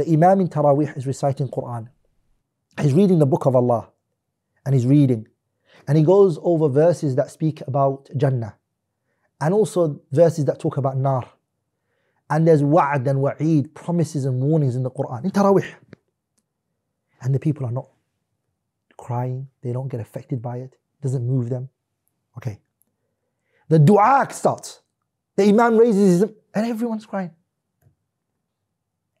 The Imam in Taraweeh is reciting Quran. He's reading the book of Allah and he's reading. And he goes over verses that speak about Jannah and also verses that talk about Nar. And there's wa'ad and wa'id, promises and warnings in the Quran, in Taraweeh. And the people are not crying, they don't get affected by it, it doesn't move them. Okay. The dua starts. The Imam raises his and everyone's crying.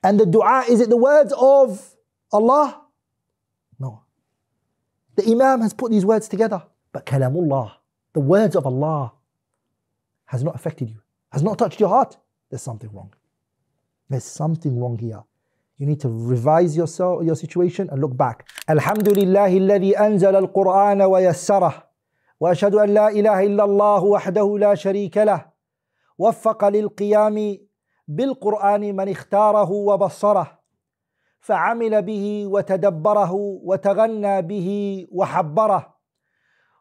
And the dua, is it the words of Allah? No. The Imam has put these words together. But kalamullah, the words of Allah, has not affected you, has not touched your heart. There's something wrong. There's something wrong here. You need to revise yourself, your situation and look back. Alhamdulillah الذي أنزل القرآن ويسره وأشهد أن لا إله إلا الله وحده لا شريك له وفق للقيام بالقرآن من اختاره وبصره فعمل به وتدبره وتغنى به وحبره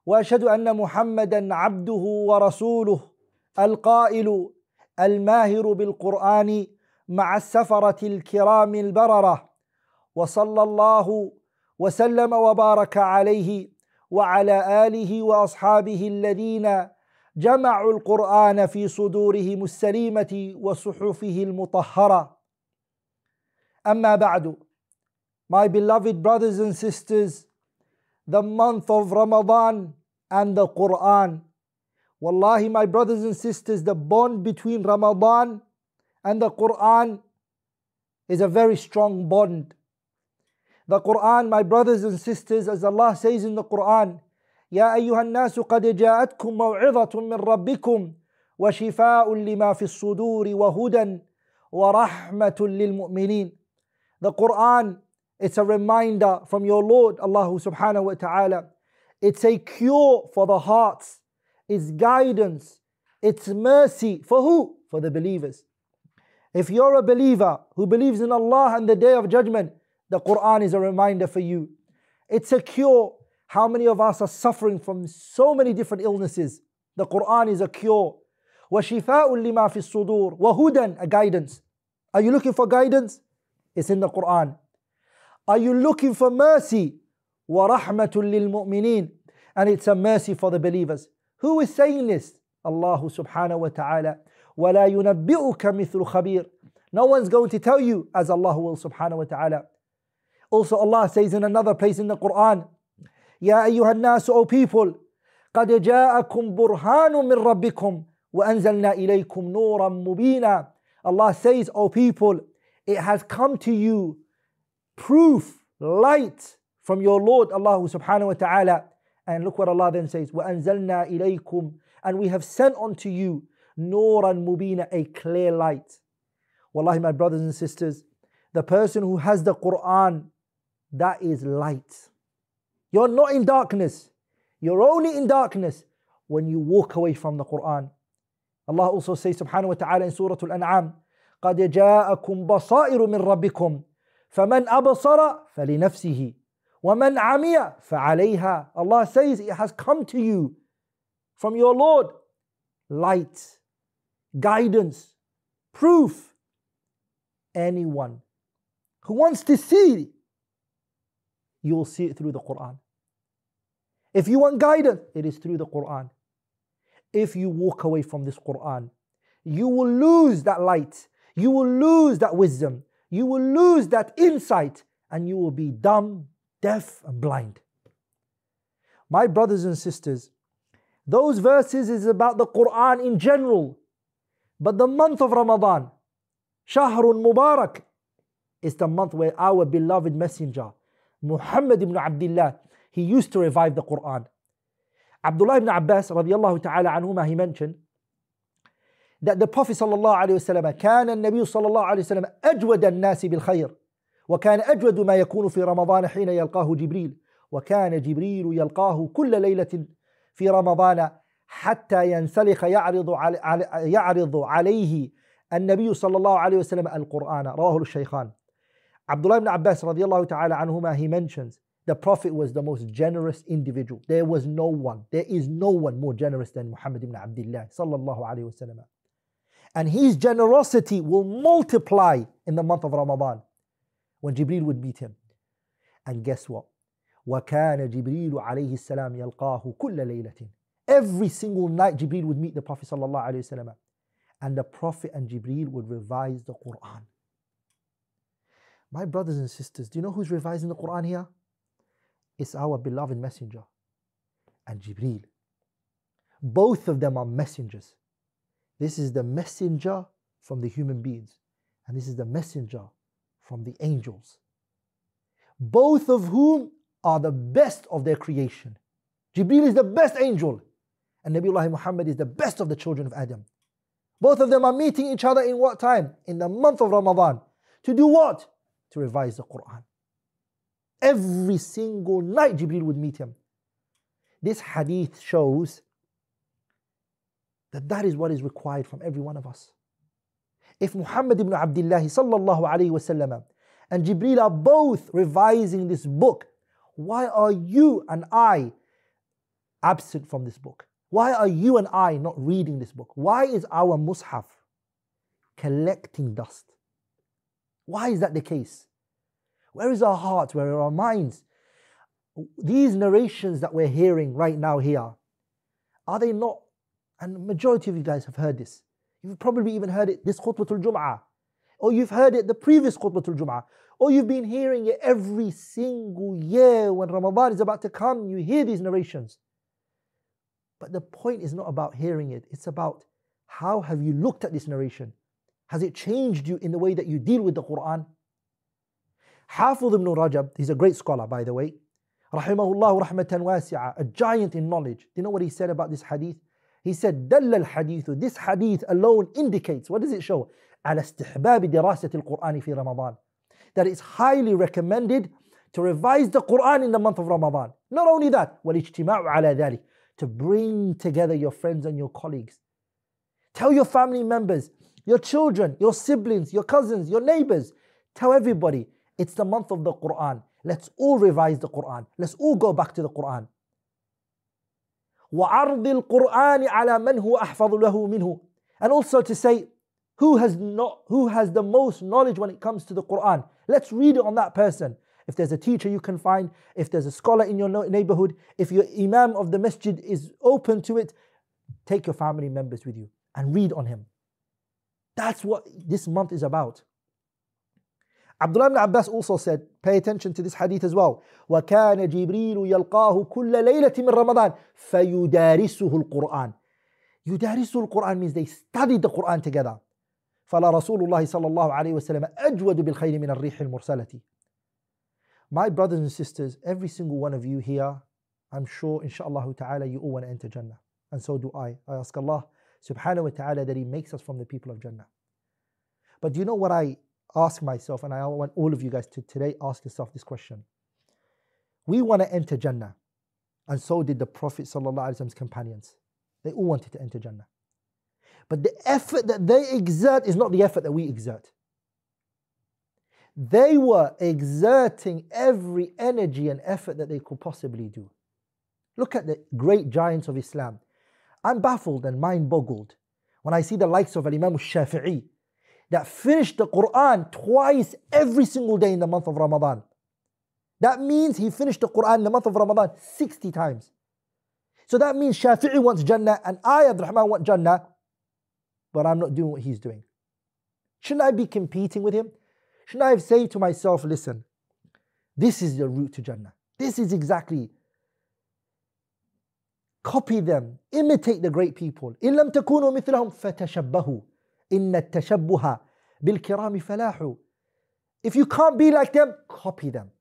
واشهد ان محمدا عبده ورسوله القائل الماهر بالقران مع السفره الكرام البرره وصلى الله وسلم وبارك عليه وعلى اله واصحابه الذين جمعوا القرآن في صدورهم السليمة وصحفه المطهرة أما بعد My beloved brothers and sisters The month of Ramadan and the Quran Wallahi my brothers and sisters The bond between Ramadan and the Quran is a very strong bond The Quran my brothers and sisters as Allah says in the Quran يا أيها الناس قد جاءتكم موعظة من ربكم وشفاء لما في الصدور وهدى ورحمة للمؤمنين The Quran It's a reminder from your Lord Allah subhanahu wa ta'ala It's a cure for the hearts It's guidance It's mercy For who? For the believers If you're a believer who believes in Allah and the day of judgment The Quran is a reminder for you It's a cure How many of us are suffering from so many different illnesses? The Quran is a cure. وَشِفَاءٌ لِمَا فِي الصُّدُورِ وَهُدًى A guidance. Are you looking for guidance? It's in the Quran. Are you looking for mercy? وَرَحْمَةٌ لِلْمُؤْمِنِينَ And it's a mercy for the believers. Who is saying this? Allah subhanahu wa ta'ala. وَلَا يُنَبِّئُكَ مِثْلُ خَبِيرٍ No one's going to tell you as Allah will subhanahu wa ta'ala. Also Allah says in another place in the Quran, يا أيها الناس أو people قد جاءكم برهان من ربكم وأنزلنا إليكم نورا مبينا Allah says O people it has come to you proof light from your Lord Allah subhanahu wa ta'ala and look what Allah then says وأنزلنا إليكم and we have sent unto you نورا مبينا a clear light Wallahi my brothers and sisters the person who has the Quran that is light you're not in darkness. You're only in darkness when you walk away from the Quran. Allah also says subhanahu wa ta'ala in Surah Al-An'am, قَدْ جَاءَكُمْ بَصَائِرُ مِنْ رَبِّكُمْ فَمَنْ أَبَصَرَ فَلِنَفْسِهِ وَمَنْ عَمِيَ فَعَلَيْهَا Allah says it has come to you from your Lord light, guidance, proof. Anyone who wants to see you will see it through the Quran. If you want guidance, it is through the Quran. If you walk away from this Quran, you will lose that light, you will lose that wisdom, you will lose that insight, and you will be dumb, deaf, and blind. My brothers and sisters, those verses is about the Quran in general. But the month of Ramadan, Shahrun Mubarak, is the month where our beloved messenger Muhammad ibn Abdullah, he used to revive the Quran. Abdullah ibn Abbas الله ta'ala عنهما he mentioned that the Prophet sallallahu alayhi وسلم كان النبي صلى الله عليه وسلم أجود الناس بالخير وكان أجود ما يكون في رمضان حين يلقاه جبريل وكان جبريل يلقاه كل ليلة في رمضان حتى ينسلخ يعرض علي يعرض عليه النبي صلى الله عليه وسلم القرآن رواه الشيخان Abdullah ibn Abbas radiallahu ta'ala anhuma, he mentions, the Prophet was the most generous individual. There was no one, there is no one more generous than Muhammad ibn Abdullah sallallahu alayhi wasallam. And his generosity will multiply in the month of Ramadan when Jibril would meet him. And guess what? وَكَانَ جِبْرِيلُ عَلَيْهِ السَّلَامُ يَلْقَاهُ كُلَّ لَيْلَةٍ Every single night Jibril would meet the Prophet sallallahu alayhi wasallam. And the Prophet and Jibril would revise the Quran. My brothers and sisters, do you know who's revising the Quran here? It's our beloved messenger and Jibreel. Both of them are messengers. This is the messenger from the human beings, and this is the messenger from the angels. Both of whom are the best of their creation. Jibreel is the best angel, and Nabiullah Muhammad is the best of the children of Adam. Both of them are meeting each other in what time? In the month of Ramadan. To do what? to revise the Quran. Every single night, Jibril would meet him. This hadith shows that that is what is required from every one of us. If Muhammad ibn Abdullah sallallahu alayhi wasallam and Jibril are both revising this book, why are you and I absent from this book? Why are you and I not reading this book? Why is our mushaf collecting dust? Why is that the case? Where is our hearts? Where are our minds? These narrations that we're hearing right now here, are they not? And majority of you guys have heard this. You've probably even heard it this Khutbatul Jum'ah, or you've heard it the previous Khutbatul Jum'ah, or you've been hearing it every single year when Ramadan is about to come. You hear these narrations. But the point is not about hearing it, it's about how have you looked at this narration? Has it changed you in the way that you deal with the Quran? Hafidh ibn Rajab, he's a great scholar, by the way. Rahimahullah rahmatan wasi'a, a giant in knowledge. Do you know what he said about this hadith? He said, Dalla al hadithu, this hadith alone indicates, what does it show? Al-istihbab dirasat al Quran fi Ramadan. That it's highly recommended to revise the Quran in the month of Ramadan. Not only that, والاجتماع ala ذلك, to bring together your friends and your colleagues. Tell your family members, your children, your siblings, your cousins, your neighbors. Tell everybody it's the month of the Quran. Let's all revise the Quran. Let's all go back to the Quran. وعرض القرآن على من هو أحفظ له منه and also to say who has not who has the most knowledge when it comes to the Quran let's read it on that person if there's a teacher you can find if there's a scholar in your neighborhood if your imam of the masjid is open to it take your family members with you and read on him that's what this month is about. Abdullah ibn Abbas also said, pay attention to this hadith as well. وَكَانَ جِبْرِيلُ يَلْقَاهُ كُلَّ لَيْلَةٍ مِنْ رَمَضَانَ فَيُدَارِسُهُ الْقُرْآنِ يُدَارِسُ الْقُرْآن means they studied the Qur'an together. فَلَا رَسُولُ اللَّهِ صَلَّى اللَّهُ عَلَيْهِ وَسَلَّمَ أَجْوَدُ بِالْخَيْرِ مِنَ الرِّيحِ الْمُرْسَلَةِ My brothers and sisters, every single one of you here, I'm sure, inshallah ta'ala, you all want to enter Jannah. And so do I. I ask Allah subhanahu wa ta'ala that He makes us from the people of Jannah. But do you know what I ask myself, and I want all of you guys to today ask yourself this question. We want to enter Jannah, and so did the Prophet Prophet's companions. They all wanted to enter Jannah. But the effort that they exert is not the effort that we exert. They were exerting every energy and effort that they could possibly do. Look at the great giants of Islam. I'm baffled and mind boggled when I see the likes of Imam Shafi'i that finished the Quran twice every single day in the month of Ramadan. That means he finished the Quran in the month of Ramadan 60 times. So that means Shafi'i wants Jannah and I, Rahman, want Jannah, but I'm not doing what he's doing. Shouldn't I be competing with him? Shouldn't I say to myself, listen, this is the route to Jannah? This is exactly Copy them. Imitate the great people. إن لم تكونوا مثلهم فتشبهوا إن التشبه بالكرام If you can't be like them, copy them.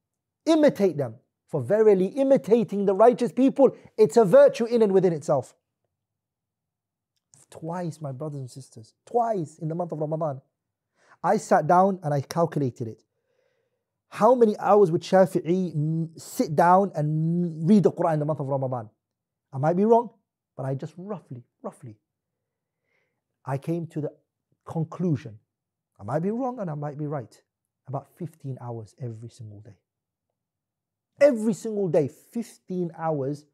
Imitate them. For verily imitating the righteous people, it's a virtue in and within itself. Twice, my brothers and sisters, twice in the month of Ramadan, I sat down and I calculated it. How many hours would Shafi'i sit down and read the Quran in the month of Ramadan? I might be wrong, but I just roughly, roughly, I came to the conclusion. I might be wrong and I might be right. About 15 hours every single day. Every single day, 15 hours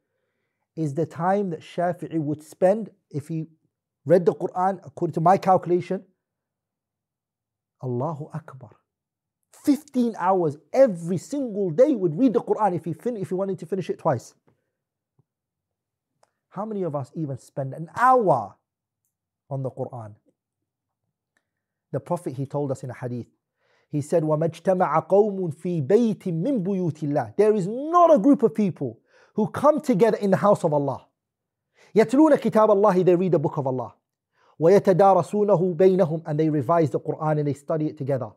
is the time that Shafi'i would spend if he read the Quran according to my calculation. Allahu Akbar. 15 hours every single day would read the Quran if he, fin- if he wanted to finish it twice. How many of us even spend an hour on the Quran? The Prophet, he told us in a hadith, he said, There is not a group of people who come together in the house of Allah. يَتْلُونَ كِتَابَ اللَّهِ They read the book of Allah. وَيَتَدَارَسُونَهُ بَيْنَهُم And they revise the Quran and they study it together.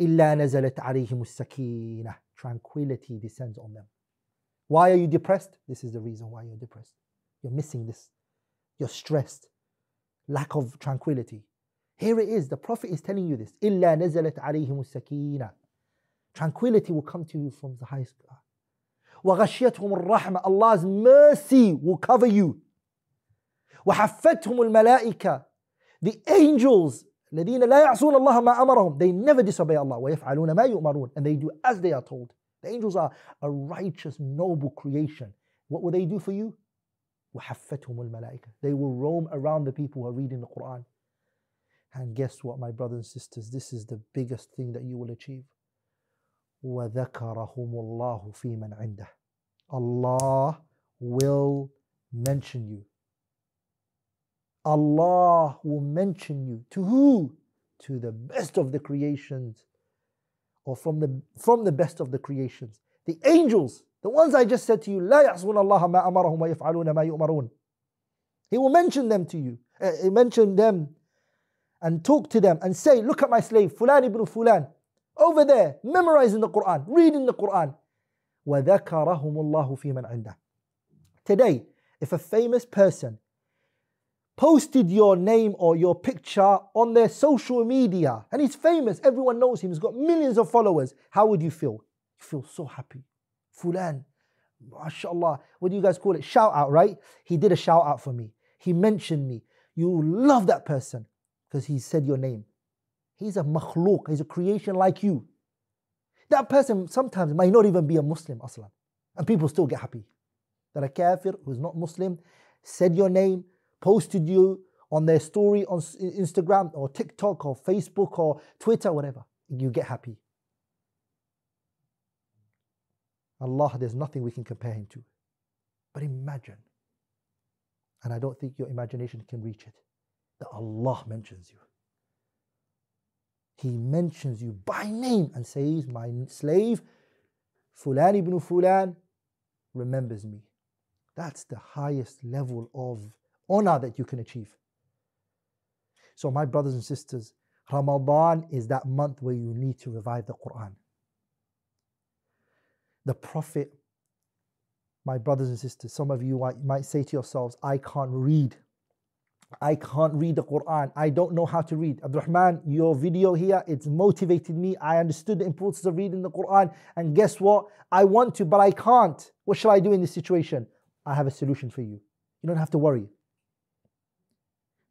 إِلَّا نَزَلَتْ عَلَيْهِمُ السَّكِينَةِ Tranquility descends on them. Why are you depressed? This is the reason why you're depressed. You're missing this. You're stressed. Lack of tranquility. Here it is. The Prophet is telling you this. إِلَّا نَزَلَتْ عَلَيْهِمُ السَّكِينَةِ Tranquility will come to you from the highest God. وَغَشِيَتْهُمُ الرَّحْمَةِ Allah's mercy will cover you. وَحَفَّتْهُمُ الْمَلَائِكَةِ The angels الذين لا يعصون الله ما أمرهم they never disobey Allah ويفعلون ما يؤمرون and they do as they are told the angels are a righteous noble creation what will they do for you وحفتهم الملائكة. They will roam around the people who are reading the Quran. And guess what, my brothers and sisters, this is the biggest thing that you will achieve. وَذَكَرَهُمُ اللَّهُ فِي مَنْ عِنْدَهُ Allah will mention you. Allah will mention you. To who? To the best of the creations. Or from the, from the best of the creations. The angels. The ones I just said to you, لا يعصون الله ما أمرهم ويفعلون ما يؤمرون. He will mention them to you, uh, mention them and talk to them and say, look at my slave, Fulan ibn Fulan, over there, memorizing the Quran, reading the Quran. وذكرهم الله في من عنده. Today, if a famous person posted your name or your picture on their social media and he's famous, everyone knows him, he's got millions of followers, how would you feel? You feel so happy. Fulan, mashallah. What do you guys call it? Shout out, right? He did a shout out for me. He mentioned me. You love that person because he said your name. He's a makhluq, he's a creation like you. That person sometimes might not even be a Muslim, aslan. And people still get happy. That a kafir who's not Muslim said your name, posted you on their story on Instagram or TikTok or Facebook or Twitter, whatever. You get happy. Allah, there's nothing we can compare him to. But imagine, and I don't think your imagination can reach it, that Allah mentions you. He mentions you by name and says, My slave, Fulan ibn Fulan, remembers me. That's the highest level of honor that you can achieve. So, my brothers and sisters, Ramadan is that month where you need to revive the Quran the Prophet, my brothers and sisters, some of you might say to yourselves, I can't read. I can't read the Quran. I don't know how to read. Abdurrahman, your video here, it's motivated me. I understood the importance of reading the Quran. And guess what? I want to, but I can't. What shall I do in this situation? I have a solution for you. You don't have to worry.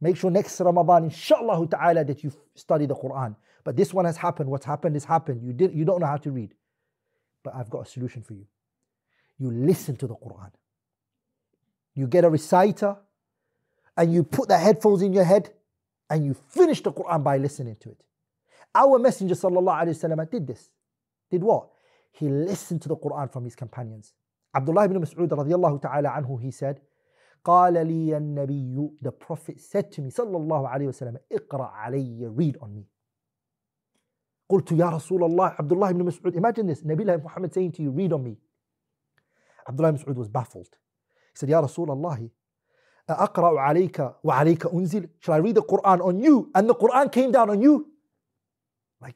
Make sure next Ramadan, inshallah ta'ala, that you study the Quran. But this one has happened. What's happened is happened. You, did, you don't know how to read. But I've got a solution for you. You listen to the Quran. You get a reciter and you put the headphones in your head and you finish the Quran by listening to it. Our Messenger وسلم, did this. Did what? He listened to the Quran from his companions. Abdullah ibn Mas'ud radiallahu ta'ala anhu, he said, قال لي النبي, the Prophet said to me, sallallahu alayhi wasallam, اقرأ علي, read on me. قلت يا رسول الله عبد الله بن مسعود imagine this الله محمد saying to you read on me عبد الله بن مسعود was baffled he said يا رسول الله أقرأ عليك وعليك أنزل shall I read the Quran on you and the Quran came down on you like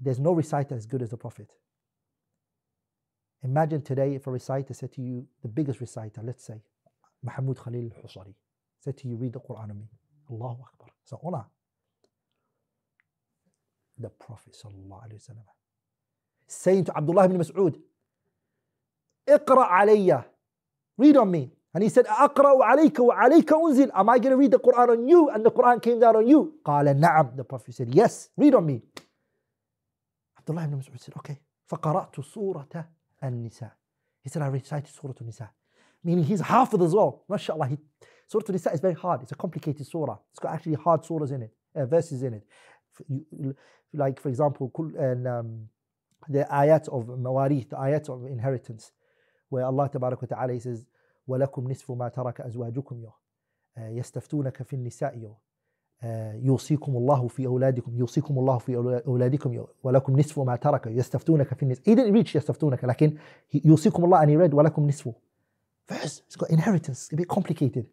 there's no reciter as good as the Prophet Imagine today if a reciter said to you, the biggest reciter, let's say, محمود Khalil al-Husari, said to you, read the Quran on me. الله أكبر It's an honor. the Prophet وسلم, saying to Abdullah ibn Mas'ud, Iqra alayya, read on me. And he said, Aqra'u alayka wa alayka unzil. Am I going to read the Quran on you? And the Quran came down on you. Qala na'am. The Prophet said, yes, read on me. Abdullah ibn Mas'ud said, okay. surat al-nisa," He said, I recited Surah al nisa Meaning he's half of the Zohr. MashaAllah, he, Surah al nisa is very hard. It's a complicated surah. It's got actually hard surahs in it, uh, verses in it. You, like, for example, and, um, the ayat of mawarith, the ayat of inheritance, where Allah Ta'ala says, وَلَكُمْ نِصْفُ مَا تَرَكَ أَزْوَاجُكُمْ يَسْتَفْتُونَكَ فِي النِّسَاء يو. يوصيكم الله في أولادكم يوصيكم الله في أولادكم ولكم نصف ما ترك يستفتونك في النساء he didn't reach يستفتونك لكن يوصيكم الله and he read ولكم نصف first it's got inheritance it's a bit complicated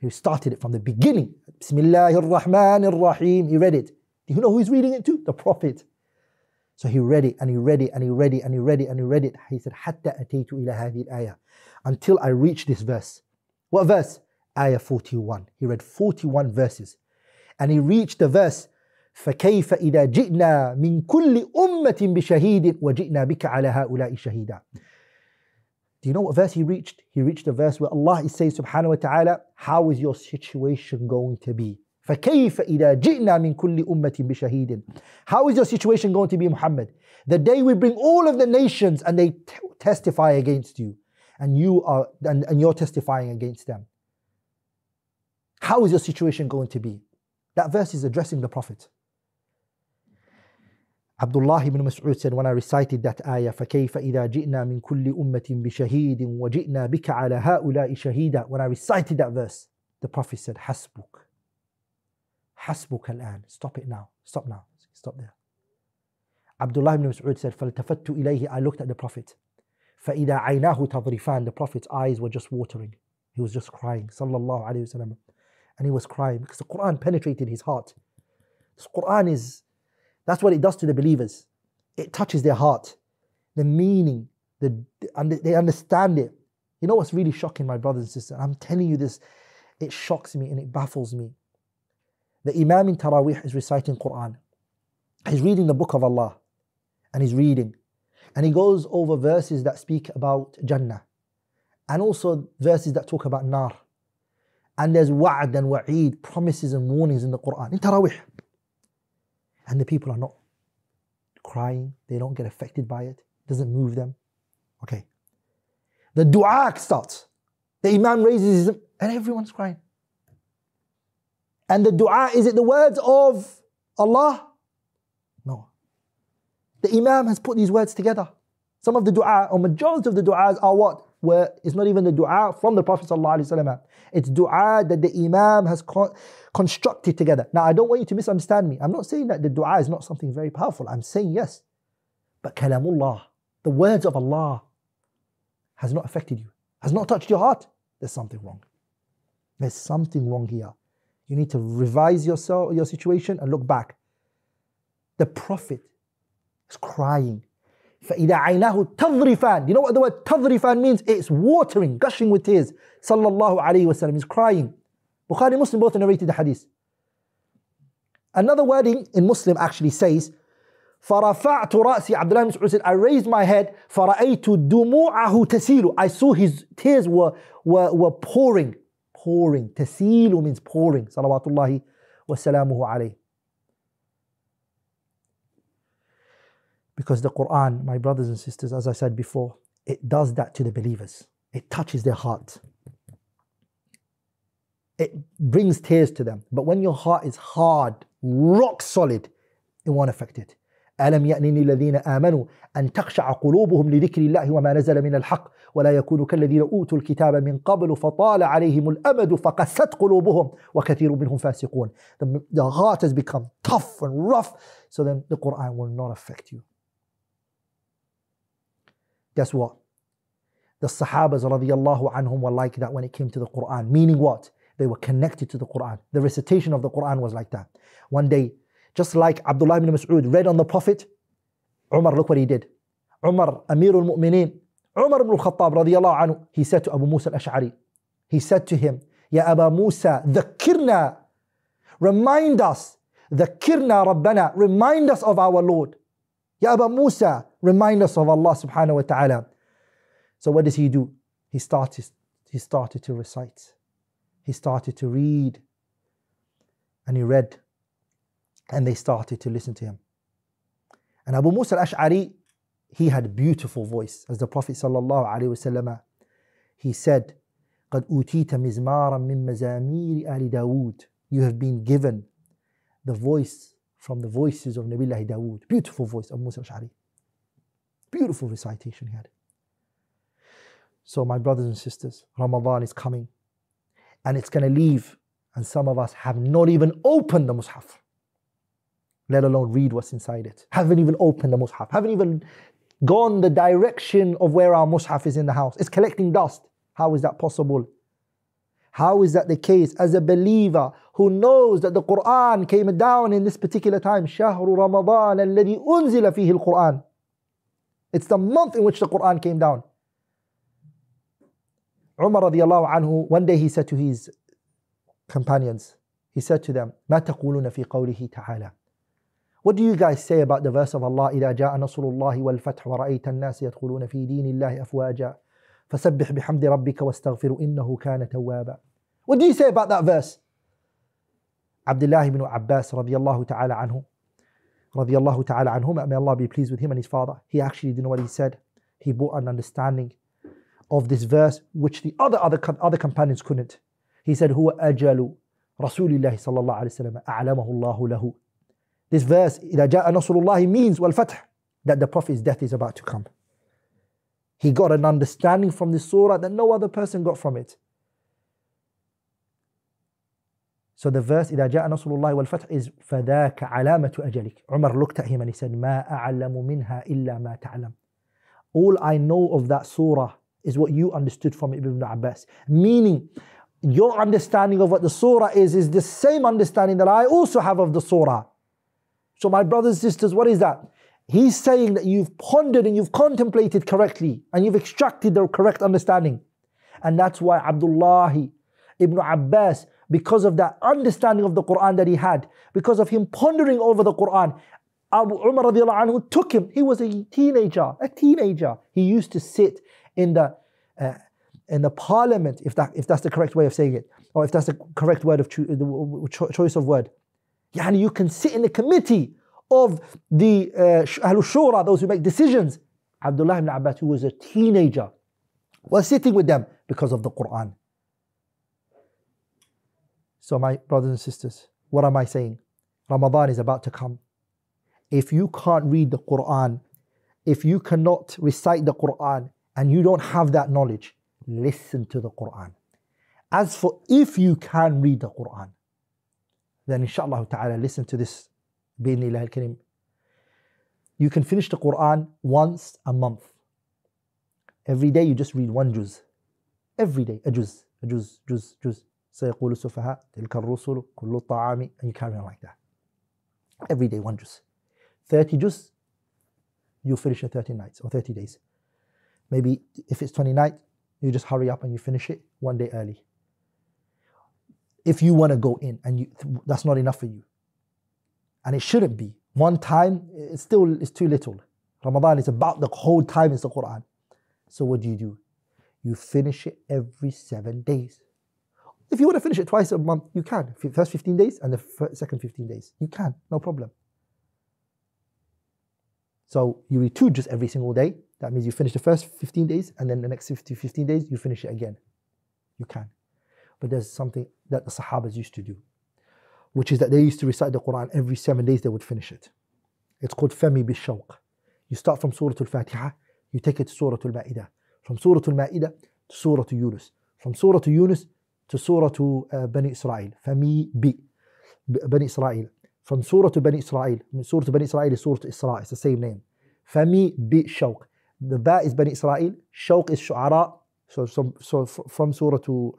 he started it from the beginning بسم الله الرحمن الرحيم he read it do you know who he's reading it to? The Prophet. So he read it and he read it and he read it and he read it and he read it. He said, Hatta ataytu ila ayah. Until I reach this verse. What verse? Ayah 41. He read 41 verses. And he reached the verse, فكيف إذا جئنا من كل أمة بشهيد وجئنا بك على هؤلاء شهيدا. Do you know what verse he reached? He reached the verse where Allah is saying, Subhanahu wa Ta'ala, how is your situation going to be? فَكَيْفَ إِذَا جِئْنَا مِنْ كُلِّ أُمَّةٍ بِشَهِيدٍ How is your situation going to be, Muhammad? The day we bring all of the nations and they t- testify against you, and you are and, and you're testifying against them. How is your situation going to be? That verse is addressing the Prophet. Abdullah ibn Mas'ud said, when I recited that ayah, فَكَيْفَ إِذَا جِئْنَا مِنْ كُلِّ أُمَّةٍ بِشَهِيدٍ وَجِئْنَا بِكَ عَلَى هَؤُلَاءِ شَهِيدًا When I recited that verse, the Prophet said, حَسْبُكَ حسبك الآن. Stop it now. Stop now. Stop there. Abdullah ibn Mas'ud said, فَالْتَفَتْتُ إِلَيْهِ I looked at the Prophet. فَإِذَا عَيْنَاهُ تَظْرِفَانِ The Prophet's eyes were just watering. He was just crying. Sallallahu alayhi wasallam. And he was crying because the Quran penetrated his heart. This Quran is, that's what it does to the believers. It touches their heart. The meaning, the, they understand it. You know what's really shocking, my brothers and sisters? I'm telling you this, it shocks me and it baffles me. The Imam in Taraweeh is reciting Quran. He's reading the book of Allah and he's reading. And he goes over verses that speak about Jannah and also verses that talk about Nar. And there's wa'ad and wa'id, promises and warnings in the Quran, in Taraweeh. And the people are not crying, they don't get affected by it, it doesn't move them. Okay. The dua starts. The Imam raises his and everyone's crying. And the dua, is it the words of Allah? No. The Imam has put these words together. Some of the dua, or majority of the du'as are what? Where it's not even the dua from the Prophet ﷺ. It's dua that the Imam has con- constructed together. Now, I don't want you to misunderstand me. I'm not saying that the dua is not something very powerful. I'm saying yes. But kalamullah, the words of Allah, has not affected you, has not touched your heart. There's something wrong. There's something wrong here. You need to revise yourself, your situation and look back. The prophet is crying. فَإِذَا عَيْنَاهُ تَضْرِفَانِ You know what the word تَضْرِفَان means? It's watering, gushing with tears. Sallallahu alayhi wasallam. He's crying. Bukhari Muslim both narrated the hadith. Another wording in Muslim actually says, فَرَفَعْتُ رَأْسِي Abdullah ibn Mas'ud said, I raised my head, فَرَأَيْتُ دُمُوعَهُ تَسِيلُ I saw his tears were, were, were pouring pouring. Tasilu means pouring. Salawatullahi wa salamuhu Because the Quran, my brothers and sisters, as I said before, it does that to the believers. It touches their heart. It brings tears to them. But when your heart is hard, rock solid, it won't affect it. ألم يأنني الذين آمنوا أن تخشع قلوبهم لذكر الله وما نزل من الحق ولا يكونوا كالذين أوتوا الكتاب من قبل فطال عليهم الأمد فقست قلوبهم وكثير منهم فاسقون the, the heart has become tough and rough so then the Quran will not affect you guess what the Sahabas الله عنهم were like that when it came to the Quran meaning what they were connected to the Quran the recitation of the Quran was like that one day just like Abdullah ibn Mas'ud read on the Prophet Umar look what he did Umar Amirul Mu'mineen Umar ibn Khattab الله anhu, he said to Abu Musa al-Ash'ari, he said to him, Ya Abu Musa, dhakirna, remind us, dhakirna rabbana, remind us of our Lord. Ya Abu Musa, remind us of Allah subhanahu wa ta'ala. So what does he do? He started, he started to recite. He started to read. And he read. And they started to listen to him. And Abu Musa al-Ash'ari, he had beautiful voice. As the Prophet وسلم, he said, قَدْ أُوتِيتَ مِزْمَارًا مِّن مَزَامِيرِ آلِ داود." You have been given the voice from the voices of Nabi Dawood. Beautiful voice of Musa al-Shari. Beautiful recitation he had. So my brothers and sisters, Ramadan is coming and it's going to leave and some of us have not even opened the Mus'haf let alone read what's inside it. Haven't even opened the Mus'haf, haven't even gone the direction of where our mushaf is in the house. It's collecting dust. How is that possible? How is that the case? As a believer who knows that the Quran came down in this particular time, شهر رمضان الذي أنزل فيه القرآن. It's the month in which the Quran came down. Umar radiallahu anhu, one day he said to his companions, he said to them, ما تقولون في قوله تعالى what do you guys say about the verse of Allah, إِذَا جَاءَ نَصْرُ اللَّهِ وَالْفَتْحُ وَرَأَيْتَ النَّاسِ يَدْخُلُونَ فِي دِينِ اللَّهِ أَفْوَاجًا فَسَبِّحْ بِحَمْدِ رَبِّكَ وَاسْتَغْفِرُ إِنَّهُ كَانَ تَوَّابًا What do you say about that verse? Abdullah ibn Abbas radiallahu ta'ala anhu, radiallahu ta'ala anhum, may Allah be pleased with him and his father. He actually didn't know what he said. He brought an understanding of this verse which the other other, other companions couldn't. He said, هُوَ أَجَلُ رَسُولِ اللَّهِ صَلَّى اللَّهُ عَلَيْهِ وَسَلَّمَ أَعْلَمَهُ اللَّهُ لَهُ this verse, إِذَا جَاءَ نَصْرُ اللَّهِ means وَالْفَتْحِ that the Prophet's death is about to come. He got an understanding from this surah that no other person got from it. So the verse, إِذَا جَاءَ نَصْرُ اللَّهِ وَالْفَتْحِ is فَذَاكَ عَلَامَةُ أَجَلِكَ Umar looked at him and he said, مَا أَعَلَّمُ مِنْهَا إِلَّا مَا تَعْلَمُ All I know of that surah is what you understood from Ibn Abbas. Meaning, your understanding of what the surah is, is the same understanding that I also have of the surah. So, my brothers sisters, what is that? He's saying that you've pondered and you've contemplated correctly and you've extracted the correct understanding. And that's why Abdullah ibn Abbas, because of that understanding of the Quran that he had, because of him pondering over the Quran, Abu Umar anhu took him. He was a teenager, a teenager. He used to sit in the uh, in the parliament, if that if that's the correct way of saying it, or if that's the correct word of cho- choice of word. Yani you can sit in the committee of the uh, Ahlul Shura, those who make decisions. Abdullah ibn Abbas, who was a teenager, was sitting with them because of the Quran. So, my brothers and sisters, what am I saying? Ramadan is about to come. If you can't read the Quran, if you cannot recite the Quran, and you don't have that knowledge, listen to the Quran. As for if you can read the Quran, then inshallah ta'ala listen to this بإذن al الكريم you can finish the Quran once a month every day you just read one juz every day a juz a juz juz juz سيقول السفهاء تلك الرسل كل الطعام and you carry on like that every day one juz 30 juz you finish in 30 nights or 30 days maybe if it's 20 nights you just hurry up and you finish it one day early if you want to go in and you, that's not enough for you. And it shouldn't be. One time, it's still it's too little. Ramadan is about the whole time in the Quran. So what do you do? You finish it every seven days. If you want to finish it twice a month, you can. First 15 days and the second 15 days. You can, no problem. So you read two just every single day. That means you finish the first 15 days and then the next 15 days, you finish it again. You can. but there's something that the Sahabas used to do, which is that they used to recite the Quran every seven days, they would finish it. It's called Femi Bishawq. You start from Surah Al Fatiha, you take it to Surah Al Ma'idah. From Surah Al Ma'idah to Surah Al Yunus. From Surah Al Yunus to Surah to uh, Bani Israel. Femi Bi. Bani Israel. From Surah to Bani Israel. Surah to Bani Israel is Surah Isra. It's the same name. Femi Bishawq. The Ba is Bani Israel. Shawq is Shu'ara. So, so, so from Surah to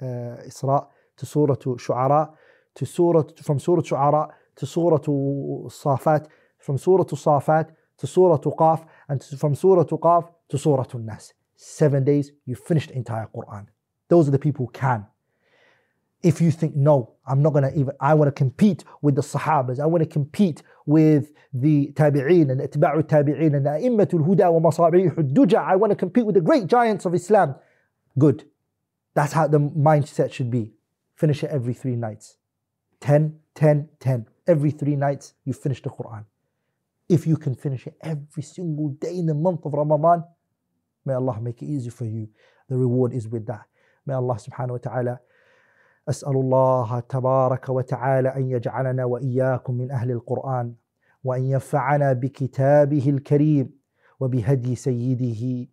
Isra to Surah to Shu'ara to Surah from Surah Shu'ara to Surah to Safat from Surah to Safat to Surah to Qaf and from Surah to Qaf to Surah to Nas. Seven days you finished entire Quran. Those are the people who can. If you think no, I'm not gonna even I wanna compete with the Sahabas, I wanna compete with the Tabi'een and Itba'u Tabi'een and A'immatul Huda wa Masabi'ih I wanna compete with the great giants of Islam. Good. That's how the mindset should be. Finish it every three nights. 10, 10, 10. Every three nights, you finish the Quran. If you can finish it every single day in the month of Ramadan, may Allah make it easy for you. The reward is with that. May Allah subhanahu wa ta'ala. أسأل الله تبارك وتعالى أن يجعلنا وإياكم من أهل القرآن وأن ينفعنا بكتابه الكريم وبهدي سيده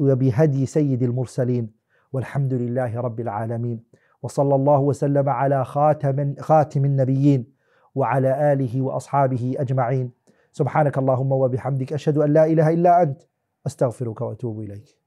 وبهدي سيد المرسلين والحمد لله رب العالمين وصلى الله وسلم على خاتم خاتم النبيين وعلى اله واصحابه اجمعين سبحانك اللهم وبحمدك اشهد ان لا اله الا انت استغفرك واتوب اليك